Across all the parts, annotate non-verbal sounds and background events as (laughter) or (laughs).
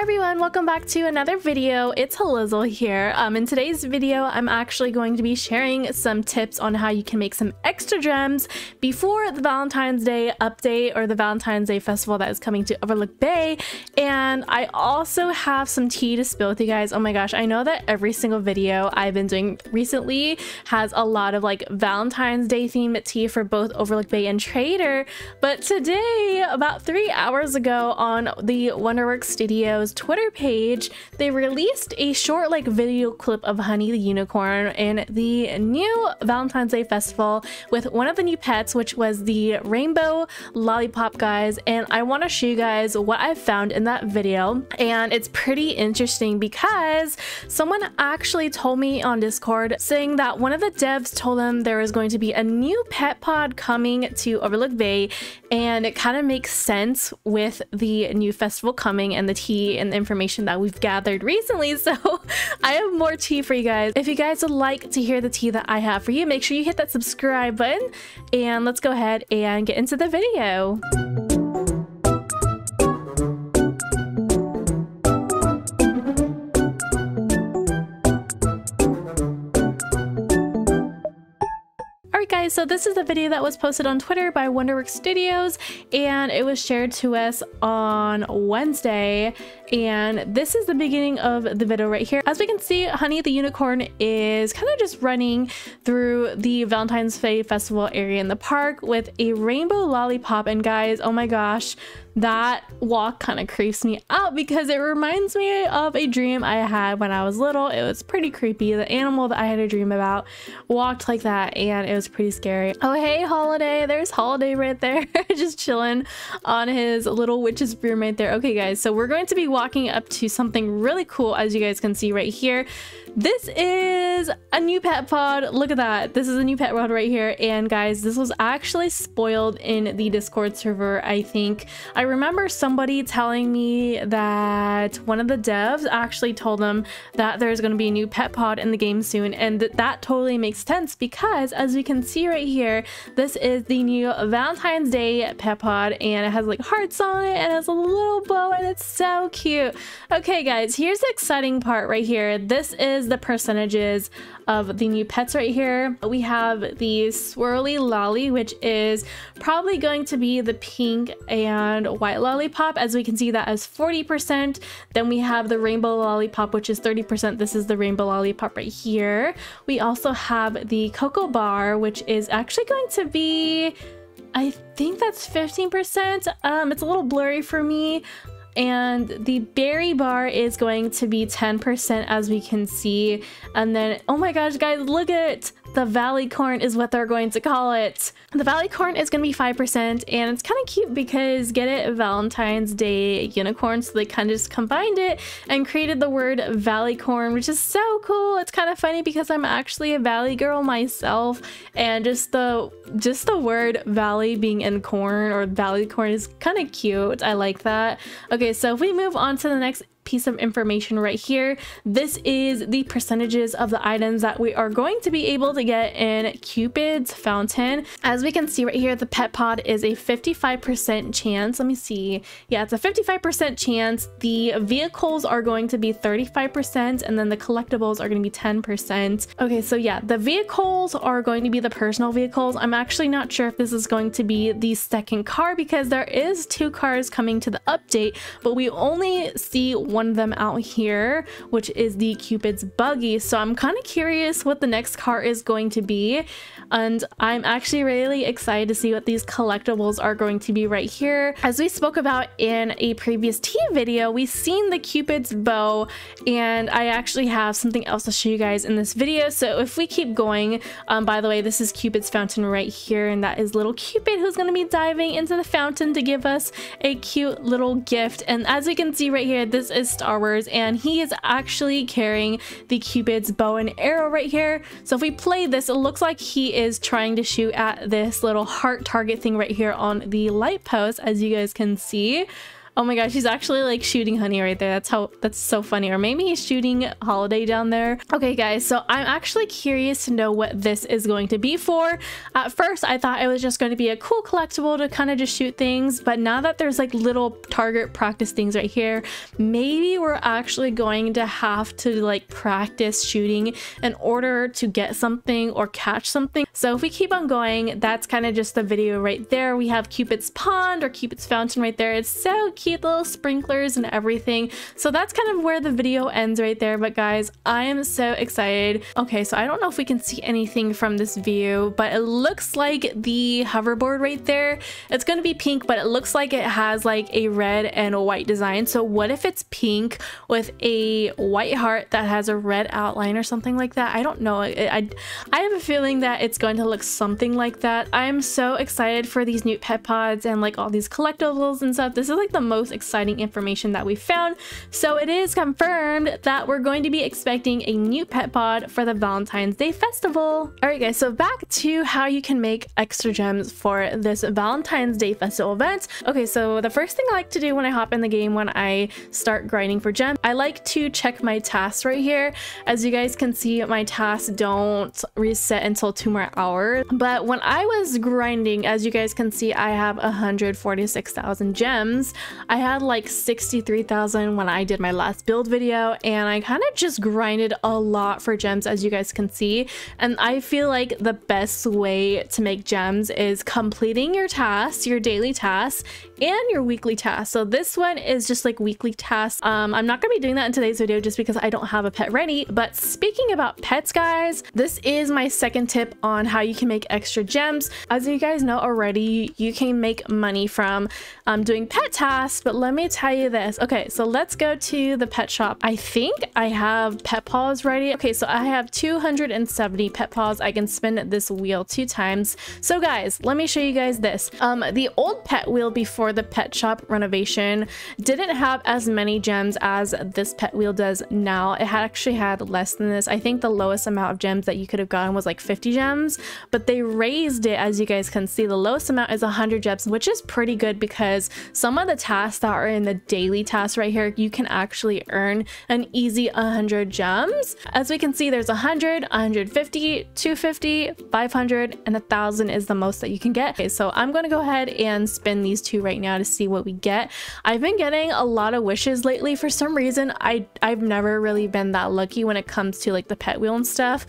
Hi everyone, welcome back to another video. It's Halizel here. Um, in today's video, I'm actually going to be sharing some tips on how you can make some extra gems before the Valentine's Day update or the Valentine's Day festival that is coming to Overlook Bay. And I also have some tea to spill with you guys. Oh my gosh, I know that every single video I've been doing recently has a lot of like Valentine's Day themed tea for both Overlook Bay and Trader. But today, about three hours ago on the Wonderworks Studios Twitter page, they released a short like video clip of Honey the Unicorn in the new Valentine's Day Festival with one of the new pets, which was the rainbow lollipop guys. And I want to show you guys what I found in that video. And it's pretty interesting because someone actually told me on Discord saying that one of the devs told them there is going to be a new pet pod coming to Overlook Bay. And it kind of makes sense with the new festival coming and the tea and the information that we've gathered recently. (laughs) So I have more tea for you guys. If you guys would like to hear the tea that I have for you, make sure you hit that subscribe button and let's go ahead and get into the video. so this is the video that was posted on Twitter by Wonderworks Studios and it was shared to us on Wednesday and this is the beginning of the video right here. As we can see, Honey the Unicorn is kind of just running through the Valentine's Day Festival area in the park with a rainbow lollipop and guys, oh my gosh, that walk kind of creeps me out because it reminds me of a dream I had when I was little. It was pretty creepy. The animal that I had a dream about walked like that and it was pretty scary. Oh, hey, Holiday. There's Holiday right there, (laughs) just chilling on his little witch's broom right there. Okay, guys, so we're going to be walking up to something really cool, as you guys can see right here. This is is a new pet pod. Look at that. This is a new pet pod right here. And guys, this was actually spoiled in the Discord server, I think. I remember somebody telling me that one of the devs actually told them that there's going to be a new pet pod in the game soon. And th that totally makes sense because as we can see right here, this is the new Valentine's Day pet pod and it has like hearts on it and it has a little bow and it's so cute. Okay guys, here's the exciting part right here. This is the percentages of the new pets right here. We have the swirly lolly, which is probably going to be the pink and white lollipop. As we can see that 40%. Then we have the rainbow lollipop, which is 30%. This is the rainbow lollipop right here. We also have the cocoa bar, which is actually going to be I think that's 15%. Um, it's a little blurry for me and the berry bar is going to be 10% as we can see. And then, oh my gosh, guys, look at it. The Valley Corn is what they're going to call it. The Valley Corn is going to be 5% and it's kind of cute because get it Valentine's Day unicorn so they kind of just combined it and created the word Valley Corn which is so cool. It's kind of funny because I'm actually a valley girl myself and just the just the word valley being in corn or valley corn is kind of cute. I like that. Okay so if we move on to the next piece of information right here. This is the percentages of the items that we are going to be able to get in Cupid's Fountain. As we can see right here, the pet pod is a 55% chance. Let me see. Yeah, it's a 55% chance. The vehicles are going to be 35% and then the collectibles are going to be 10%. Okay, so yeah, the vehicles are going to be the personal vehicles. I'm actually not sure if this is going to be the second car because there is two cars coming to the update, but we only see one one of them out here, which is the Cupid's Buggy. So I'm kind of curious what the next car is going to be. And I'm actually really excited to see what these collectibles are going to be right here. As we spoke about in a previous tea video, we've seen the Cupid's bow and I actually have something else to show you guys in this video. So if we keep going, um, by the way, this is Cupid's fountain right here and that is little Cupid who's going to be diving into the fountain to give us a cute little gift. And as we can see right here, this is Star Wars and he is actually carrying the Cupid's bow and arrow right here. So if we play this, it looks like he is trying to shoot at this little heart target thing right here on the light post as you guys can see. Oh my gosh, he's actually like shooting honey right there. That's how that's so funny. Or maybe he's shooting holiday down there. Okay, guys, so I'm actually curious to know what this is going to be for. At first, I thought it was just going to be a cool collectible to kind of just shoot things, but now that there's like little target practice things right here, maybe we're actually going to have to like practice shooting in order to get something or catch something. So if we keep on going, that's kind of just the video right there. We have Cupid's Pond or Cupid's Fountain right there. It's so cute little sprinklers and everything. So that's kind of where the video ends right there. But guys, I am so excited. Okay, so I don't know if we can see anything from this view, but it looks like the hoverboard right there, it's going to be pink, but it looks like it has like a red and a white design. So what if it's pink with a white heart that has a red outline or something like that? I don't know. I, I, I have a feeling that it's going to look something like that. I'm so excited for these new pet pods and like all these collectibles and stuff. This is like the most exciting information that we found. So it is confirmed that we're going to be expecting a new pet pod for the Valentine's Day festival. All right guys, so back to how you can make extra gems for this Valentine's Day festival event. Okay, so the first thing I like to do when I hop in the game when I start grinding for gems, I like to check my tasks right here. As you guys can see, my tasks don't reset until two more hours. But when I was grinding, as you guys can see, I have 146,000 gems. I had like 63,000 when I did my last build video and I kind of just grinded a lot for gems as you guys can see. And I feel like the best way to make gems is completing your tasks, your daily tasks and your weekly tasks. So this one is just like weekly tasks. Um, I'm not going to be doing that in today's video just because I don't have a pet ready. But speaking about pets, guys, this is my second tip on how you can make extra gems. As you guys know already, you can make money from um, doing pet tasks but let me tell you this. Okay, so let's go to the pet shop. I think I have pet paws ready. Okay, so I have 270 pet paws. I can spin this wheel two times. So guys, let me show you guys this. Um, the old pet wheel before the pet shop renovation didn't have as many gems as this pet wheel does now. It had actually had less than this. I think the lowest amount of gems that you could have gotten was like 50 gems, but they raised it as you guys can see. The lowest amount is 100 gems, which is pretty good because some of the tasks tasks that are in the daily tasks right here, you can actually earn an easy 100 gems. As we can see, there's 100, 150, 250, 500, and 1000 is the most that you can get. Okay, so I'm going to go ahead and spin these two right now to see what we get. I've been getting a lot of wishes lately. For some reason, I, I've never really been that lucky when it comes to like the pet wheel and stuff.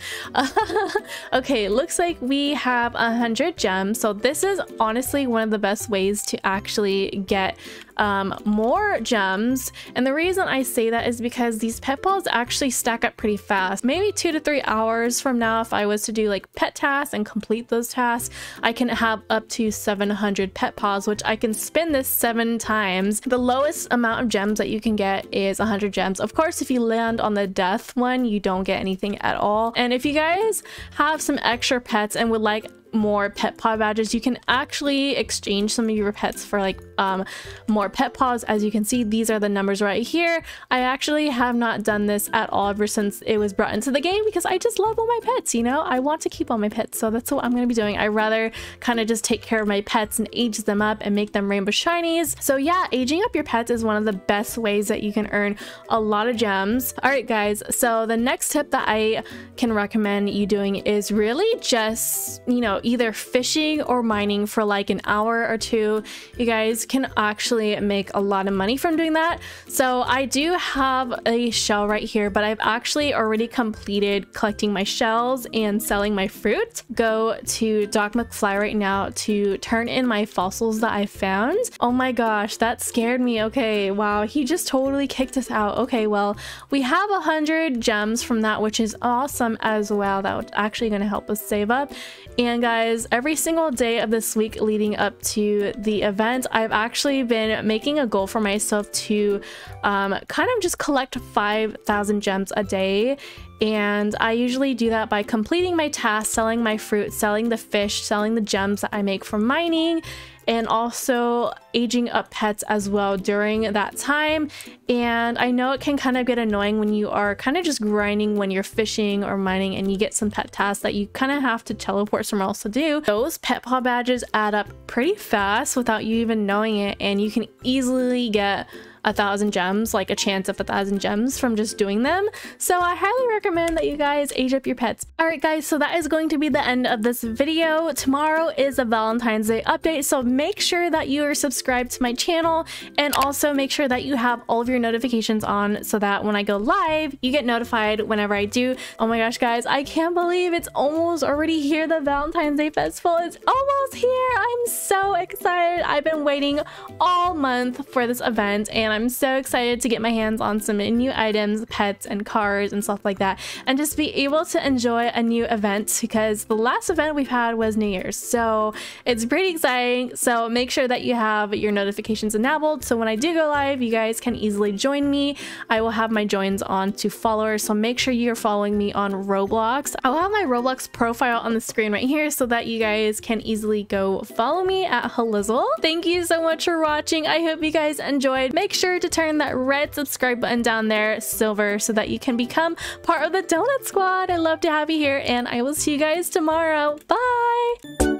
(laughs) okay, looks like we have 100 gems. So this is honestly one of the best ways to actually get um, more gems. And the reason I say that is because these pet balls actually stack up pretty fast. Maybe two to three hours from now, if I was to do like pet tasks and complete those tasks, I can have up to 700 pet paws, which I can spin this seven times. The lowest amount of gems that you can get is 100 gems. Of course, if you land on the death one, you don't get anything at all. And if you guys have some extra pets and would like more pet paw badges you can actually exchange some of your pets for like um more pet paws as you can see these are the numbers right here i actually have not done this at all ever since it was brought into the game because i just love all my pets you know i want to keep all my pets so that's what i'm going to be doing i rather kind of just take care of my pets and age them up and make them rainbow shinies so yeah aging up your pets is one of the best ways that you can earn a lot of gems all right guys so the next tip that i can recommend you doing is really just you know either fishing or mining for like an hour or two, you guys can actually make a lot of money from doing that. So I do have a shell right here, but I've actually already completed collecting my shells and selling my fruit. Go to Doc McFly right now to turn in my fossils that I found. Oh my gosh, that scared me. Okay, wow, he just totally kicked us out. Okay, well, we have a 100 gems from that, which is awesome as well. That was actually going to help us save up. And guys, guys, every single day of this week leading up to the event, I've actually been making a goal for myself to um, kind of just collect 5,000 gems a day. And I usually do that by completing my tasks, selling my fruit, selling the fish, selling the gems that I make from mining, and also aging up pets as well during that time. And I know it can kind of get annoying when you are kind of just grinding when you're fishing or mining and you get some pet tasks that you kind of have to teleport somewhere else to do. Those pet paw badges add up pretty fast without you even knowing it and you can easily get a thousand gems, like a chance of a thousand gems from just doing them. So I highly recommend that you guys age up your pets. All right, guys, so that is going to be the end of this video. Tomorrow is a Valentine's Day update, so make sure that you are subscribed to my channel and also make sure that you have all of your notifications on so that when I go live, you get notified whenever I do. Oh my gosh, guys, I can't believe it's almost already here. The Valentine's Day Festival is almost here. I'm so excited. I've been waiting all month for this event and and I'm so excited to get my hands on some new items, pets, and cars and stuff like that, and just be able to enjoy a new event because the last event we've had was New Year's. So it's pretty exciting. So make sure that you have your notifications enabled so when I do go live, you guys can easily join me. I will have my joins on to followers, so make sure you're following me on Roblox. I'll have my Roblox profile on the screen right here so that you guys can easily go follow me at Halizzle. Thank you so much for watching. I hope you guys enjoyed. Make sure sure to turn that red subscribe button down there silver so that you can become part of the Donut Squad. I love to have you here and I will see you guys tomorrow. Bye!